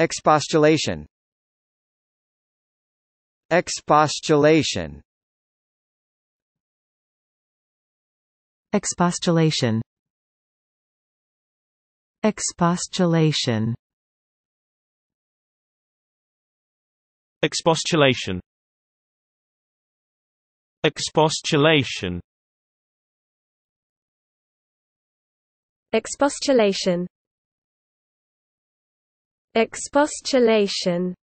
Expostulation Expostulation Expostulation Expostulation Expostulation Expostulation Expostulation Expostulation